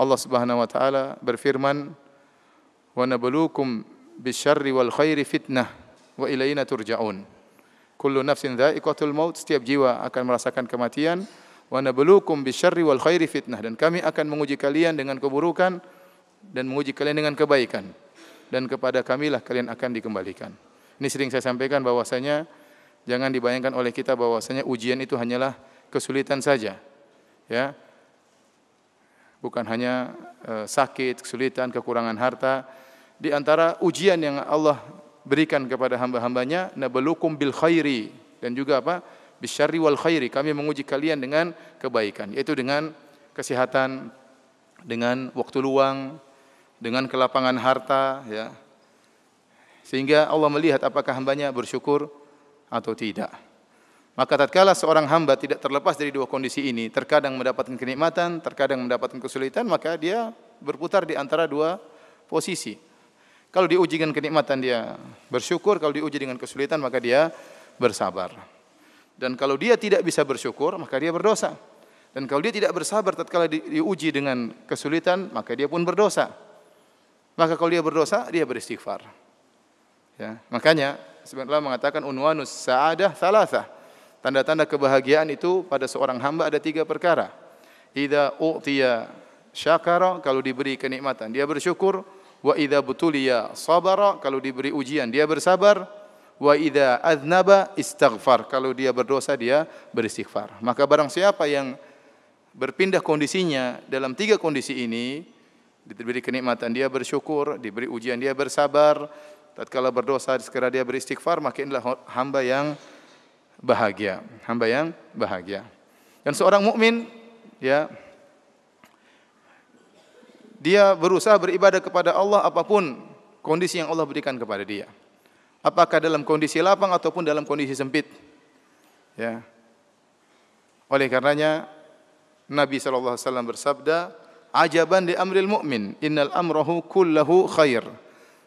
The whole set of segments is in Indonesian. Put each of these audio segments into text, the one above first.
Allah Subhanahu wa taala berfirman, "Wa nabluukum bisyarri wal khairi fitnah wa ilaina turja'un." Kullu nafsin dha'iqatul maut, setiap jiwa akan merasakan kematian. Wa nabluukum bisyarri wal khairi fitnah dan kami akan menguji kalian dengan keburukan dan menguji kalian dengan kebaikan. Dan kepada kamilah kalian akan dikembalikan. Ini sering saya sampaikan bahwasanya jangan dibayangkan oleh kita bahwasanya ujian itu hanyalah kesulitan saja. Ya, bukan hanya eh, sakit, kesulitan, kekurangan harta. Di antara ujian yang Allah berikan kepada hamba-hambanya, nabalukum bil khairi dan juga apa? bishari wal khairi. Kami menguji kalian dengan kebaikan, yaitu dengan kesehatan, dengan waktu luang, dengan kelapangan harta, ya. Sehingga Allah melihat apakah hambanya bersyukur atau tidak. Maka tatkala seorang hamba tidak terlepas dari dua kondisi ini, terkadang mendapatkan kenikmatan, terkadang mendapatkan kesulitan, maka dia berputar di antara dua posisi. Kalau diuji dengan kenikmatan dia bersyukur, kalau diuji dengan kesulitan maka dia bersabar. Dan kalau dia tidak bisa bersyukur, maka dia berdosa. Dan kalau dia tidak bersabar tatkala diuji dengan kesulitan, maka dia pun berdosa. Maka kalau dia berdosa, dia beristighfar. Ya, makanya sebenarnya mengatakan unwanus sa'adah salasah. Tanda-tanda kebahagiaan itu pada seorang hamba ada tiga perkara. Idza u'tiya syakara kalau diberi kenikmatan dia bersyukur, wa idza butuliya sabara kalau diberi ujian dia bersabar, wa idza aznaba istighfar kalau dia berdosa dia beristighfar. Maka barang siapa yang berpindah kondisinya dalam tiga kondisi ini diberi kenikmatan dia bersyukur, diberi ujian dia bersabar, tatkala berdosa segera dia beristighfar, maka inilah hamba yang bahagia, hamba yang bahagia. Dan seorang mukmin ya dia berusaha beribadah kepada Allah apapun kondisi yang Allah berikan kepada dia. Apakah dalam kondisi lapang ataupun dalam kondisi sempit. Ya. Oleh karenanya Nabi sallallahu alaihi wasallam bersabda, "Ajaban di amril mukmin, innal amrahu kullahu khair."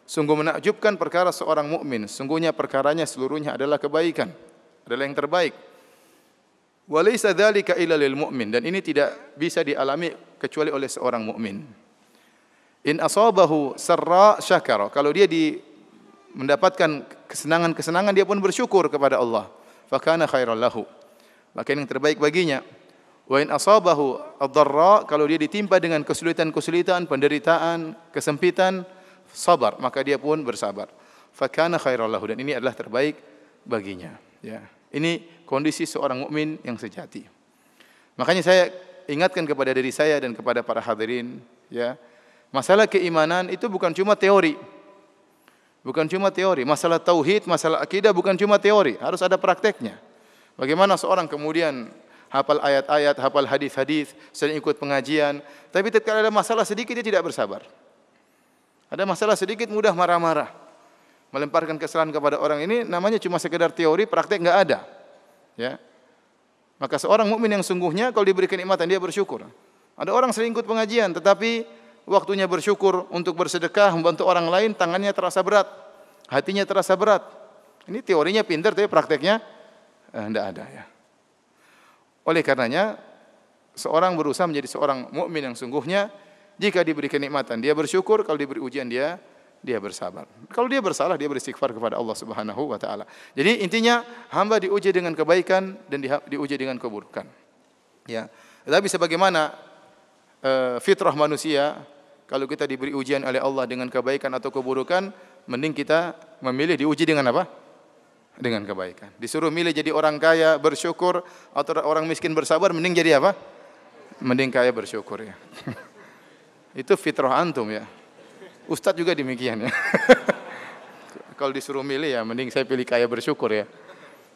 Sungguh menakjubkan perkara seorang mukmin, sungguhnya perkaranya seluruhnya adalah kebaikan adalah yang terbaik. Walaysa dzalika illa lil mu'min dan ini tidak bisa dialami kecuali oleh seorang mukmin. In asabahu sarra syakara. Kalau dia di mendapatkan kesenangan-kesenangan dia pun bersyukur kepada Allah. Fakana khairal lahu. Maka yang terbaik baginya. Wa in asabahu ad kalau dia ditimpa dengan kesulitan-kesulitan, penderitaan, kesempitan, sabar, maka dia pun bersabar. Fakana khairal lahu dan ini adalah terbaik baginya. Ya. Ini kondisi seorang mukmin yang sejati. Makanya saya ingatkan kepada diri saya dan kepada para hadirin, ya. Masalah keimanan itu bukan cuma teori. Bukan cuma teori. Masalah tauhid, masalah akidah bukan cuma teori, harus ada prakteknya. Bagaimana seorang kemudian hafal ayat-ayat, hafal hadis-hadis, sering ikut pengajian, tapi ketika ada masalah sedikit dia tidak bersabar. Ada masalah sedikit mudah marah-marah melemparkan kesalahan kepada orang ini namanya cuma sekedar teori, praktek nggak ada. Ya. Maka seorang mukmin yang sungguhnya kalau diberikan nikmatan dia bersyukur. Ada orang sering ikut pengajian tetapi waktunya bersyukur untuk bersedekah membantu orang lain tangannya terasa berat, hatinya terasa berat. Ini teorinya pintar tapi prakteknya eh, ada ya. Oleh karenanya seorang berusaha menjadi seorang mukmin yang sungguhnya jika diberikan nikmatan dia bersyukur, kalau diberi ujian dia dia bersabar. Kalau dia bersalah, dia beristighfar kepada Allah Subhanahu wa taala. Jadi intinya hamba diuji dengan kebaikan dan diuji dengan keburukan. Ya. Tapi sebagaimana eh, fitrah manusia kalau kita diberi ujian oleh Allah dengan kebaikan atau keburukan, mending kita memilih diuji dengan apa? Dengan kebaikan. Disuruh milih jadi orang kaya bersyukur atau orang miskin bersabar, mending jadi apa? Mending kaya bersyukur ya. Itu fitrah antum ya. Ustadz juga demikian ya. Kalau disuruh milih ya mending saya pilih kaya bersyukur ya.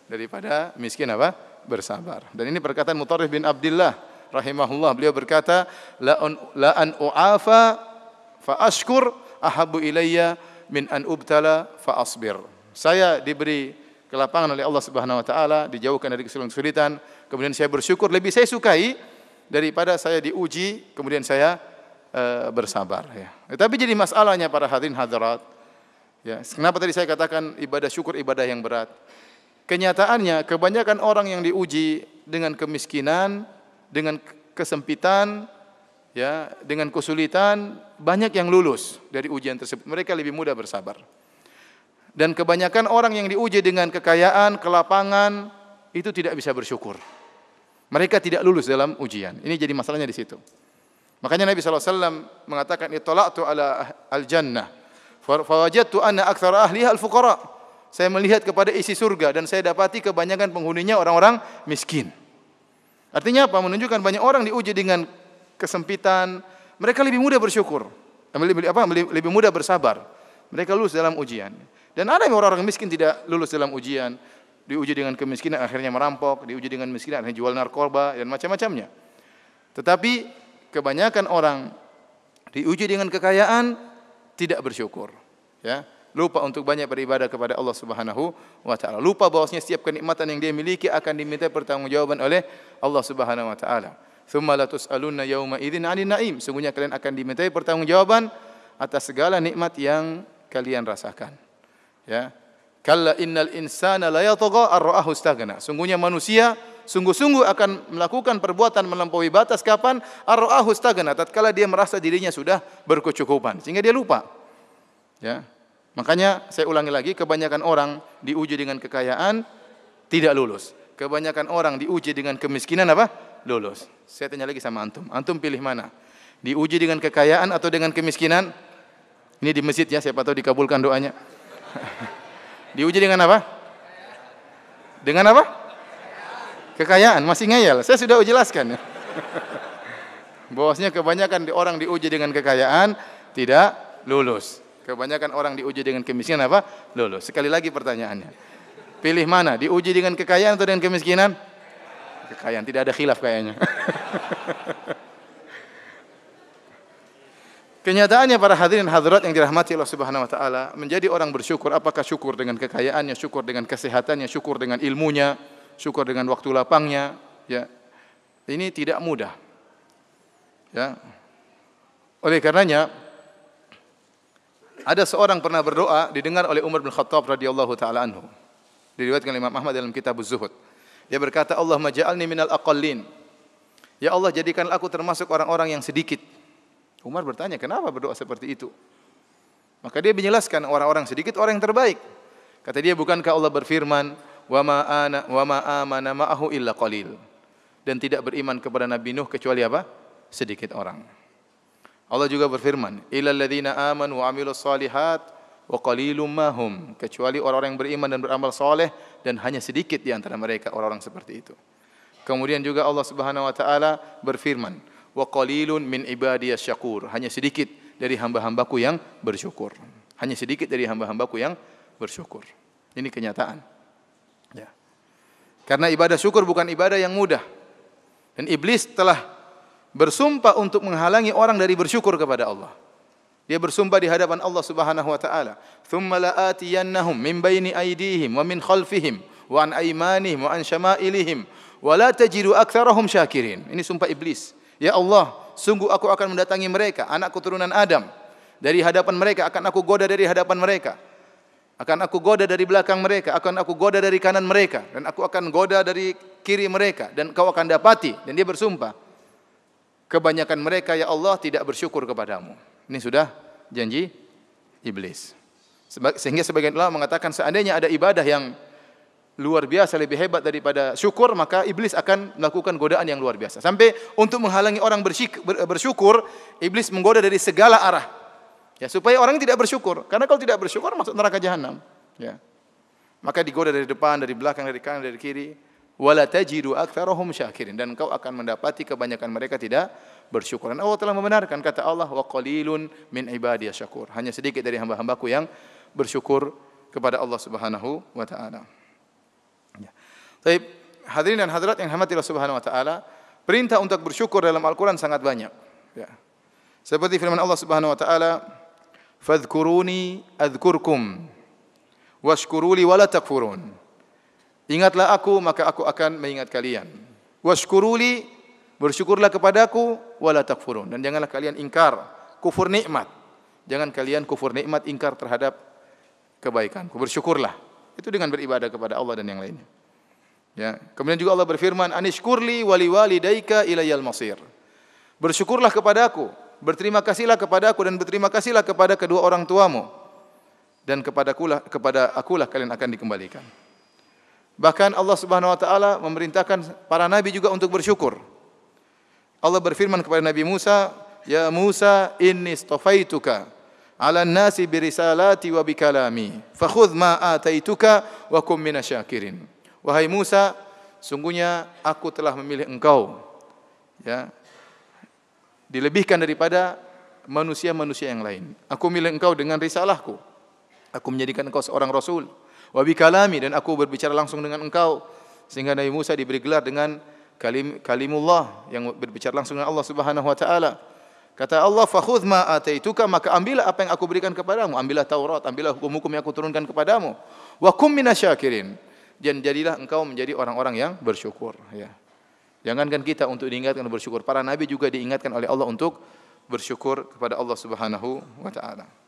Daripada miskin apa? Bersabar. Dan ini perkataan Mutarif bin Abdullah rahimahullah. Beliau berkata, la an, la an u'afa fa ashkur ahabu ilayya min an ubtala fa asbir. Saya diberi kelapangan oleh Allah Subhanahu wa taala, dijauhkan dari kesulitan-kesulitan, kemudian saya bersyukur lebih saya sukai daripada saya diuji kemudian saya e, bersabar ya. Tapi jadi masalahnya para hadirin hadirat ya. Kenapa tadi saya katakan ibadah syukur ibadah yang berat? Kenyataannya kebanyakan orang yang diuji dengan kemiskinan, dengan kesempitan, ya, dengan kesulitan banyak yang lulus dari ujian tersebut. Mereka lebih mudah bersabar. Dan kebanyakan orang yang diuji dengan kekayaan, kelapangan itu tidak bisa bersyukur. Mereka tidak lulus dalam ujian. Ini jadi masalahnya di situ. Makanya Nabi SAW mengatakan itola'tu ala al-jannah fawajadtu anna aktsara ahliha al-fuqara. Saya melihat kepada isi surga dan saya dapati kebanyakan penghuninya orang-orang miskin. Artinya apa? Menunjukkan banyak orang diuji dengan kesempitan, mereka lebih mudah bersyukur. Lebih, apa? lebih mudah bersabar. Mereka lulus dalam ujian. Dan ada yang orang-orang miskin tidak lulus dalam ujian, diuji dengan kemiskinan akhirnya merampok, diuji dengan miskin akhirnya jual narkoba dan macam-macamnya. Tetapi kebanyakan orang diuji dengan kekayaan tidak bersyukur, ya. Lupa untuk banyak beribadah kepada Allah Subhanahu wa taala. Lupa bahwasanya setiap kenikmatan yang dia miliki akan diminta pertanggungjawaban oleh Allah Subhanahu wa taala. Tsumma latusaluna yauma idzin 'anil na'im. Sungguhnya kalian akan diminta pertanggungjawaban atas segala nikmat yang kalian rasakan. Ya. Kalla innal insana la yatagha ar-ra'ahu istaghna. Sungguhnya manusia sungguh-sungguh akan melakukan perbuatan melampaui batas kapan arraahu stagna tatkala dia merasa dirinya sudah berkecukupan sehingga dia lupa. Ya. Makanya saya ulangi lagi kebanyakan orang diuji dengan kekayaan tidak lulus. Kebanyakan orang diuji dengan kemiskinan apa? Lulus. Saya tanya lagi sama antum. Antum pilih mana? Diuji dengan kekayaan atau dengan kemiskinan? Ini di masjid ya, siapa tahu dikabulkan doanya. diuji dengan apa? Dengan apa? Kekayaan masih ngeyel. Saya sudah jelaskan ya. Bahwasanya kebanyakan orang diuji dengan kekayaan tidak lulus. Kebanyakan orang diuji dengan kemiskinan apa? Lulus. Sekali lagi pertanyaannya. Pilih mana? Diuji dengan kekayaan atau dengan kemiskinan? Kekayaan. Tidak ada khilaf kayaknya. Kenyataannya para hadirin hadirat yang dirahmati Allah Subhanahu wa taala, menjadi orang bersyukur apakah syukur dengan kekayaannya, syukur dengan kesehatannya, syukur dengan ilmunya, syukur dengan waktu lapangnya, ya. Ini tidak mudah. Ya. Oleh karenanya ada seorang pernah berdoa didengar oleh Umar bin Khattab radhiyallahu taala anhu. Diriwayatkan oleh Imam Ahmad dalam kitab Az-Zuhud. Dia berkata, "Allah maj'alni minal aqallin." Ya Allah, jadikan aku termasuk orang-orang yang sedikit. Umar bertanya, "Kenapa berdoa seperti itu?" Maka dia menjelaskan orang-orang sedikit orang yang terbaik. Kata dia, bukankah Allah berfirman, wa ma ana wa amana ma'ahu illa qalil. Dan tidak beriman kepada Nabi Nuh kecuali apa? sedikit orang. Allah juga berfirman, "Ilal ladzina amanu wa amilus solihat wa qalilum mahum." Kecuali orang-orang yang beriman dan beramal soleh dan hanya sedikit di antara mereka orang-orang seperti itu. Kemudian juga Allah Subhanahu wa taala berfirman, "Wa qalilun min ibadiyas syakur." Hanya sedikit dari hamba-hambaku yang bersyukur. Hanya sedikit dari hamba-hambaku yang bersyukur. Ini kenyataan. Karena ibadah syukur bukan ibadah yang mudah. Dan iblis telah bersumpah untuk menghalangi orang dari bersyukur kepada Allah. Dia bersumpah di hadapan Allah Subhanahu wa taala, "Tsumma la'atiyannahum min baini aydihim wa min khalfihim wa an aymanihim wa an syama'ilihim wa la tajidu aktsarahum syakirin." Ini sumpah iblis. Ya Allah, sungguh aku akan mendatangi mereka, anak keturunan Adam. Dari hadapan mereka akan aku goda dari hadapan mereka. Akan aku goda dari belakang mereka, akan aku goda dari kanan mereka, dan aku akan goda dari kiri mereka, dan kau akan dapati. Dan dia bersumpah, kebanyakan mereka ya Allah tidak bersyukur kepadamu. Ini sudah janji iblis. Sehingga sebagian ulama mengatakan seandainya ada ibadah yang luar biasa lebih hebat daripada syukur maka iblis akan melakukan godaan yang luar biasa sampai untuk menghalangi orang bersyukur iblis menggoda dari segala arah Ya, supaya orang tidak bersyukur. Karena kalau tidak bersyukur masuk neraka jahanam. Ya. Maka digoda dari depan, dari belakang, dari kanan, dari kiri. Wala tajidu aktsarahum syakirin dan kau akan mendapati kebanyakan mereka tidak bersyukur. Dan Allah telah membenarkan kata Allah wa qalilun min ibadiyah syakur. Hanya sedikit dari hamba-hambaku yang bersyukur kepada Allah Subhanahu wa taala. Ya. Tapi hadirin dan hadirat yang dirahmati Allah Subhanahu wa taala, perintah untuk bersyukur dalam Al-Qur'an sangat banyak. Ya. Seperti firman Allah Subhanahu wa taala, fadhkuruni adhkurkum washkuruli wala takfurun. Ingatlah aku maka aku akan mengingat kalian. Washkuruli bersyukurlah kepadaku wala takfurun dan janganlah kalian ingkar kufur nikmat. Jangan kalian kufur nikmat ingkar terhadap kebaikanku. Bersyukurlah. Itu dengan beribadah kepada Allah dan yang lainnya. Ya. Kemudian juga Allah berfirman, "Anishkurli wali walidaika ilayal masir." Bersyukurlah kepadaku berterima kasihlah kepada aku dan berterima kasihlah kepada kedua orang tuamu dan kepada akulah, kepada akulah kalian akan dikembalikan. Bahkan Allah Subhanahu wa taala memerintahkan para nabi juga untuk bersyukur. Allah berfirman kepada Nabi Musa, "Ya Musa, inni istafaituka 'ala nasi birisalati wa bikalami. Fakhudh ma ataituka wa kum minasyakirin." Wahai Musa, sungguhnya aku telah memilih engkau ya dilebihkan daripada manusia-manusia yang lain. Aku milik engkau dengan risalahku. Aku menjadikan engkau seorang rasul. Wabi kalami dan aku berbicara langsung dengan engkau sehingga Nabi Musa diberi gelar dengan kalim, kalimullah yang berbicara langsung dengan Allah Subhanahu wa taala. Kata Allah, "Fakhudh ma ataituka," maka ambillah apa yang aku berikan kepadamu, ambillah Taurat, ambillah hukum-hukum yang aku turunkan kepadamu. Wa kum minasyakirin. Dan jadilah engkau menjadi orang-orang yang bersyukur, ya. Jangankan kita untuk diingatkan bersyukur, para nabi juga diingatkan oleh Allah untuk bersyukur kepada Allah Subhanahu wa taala.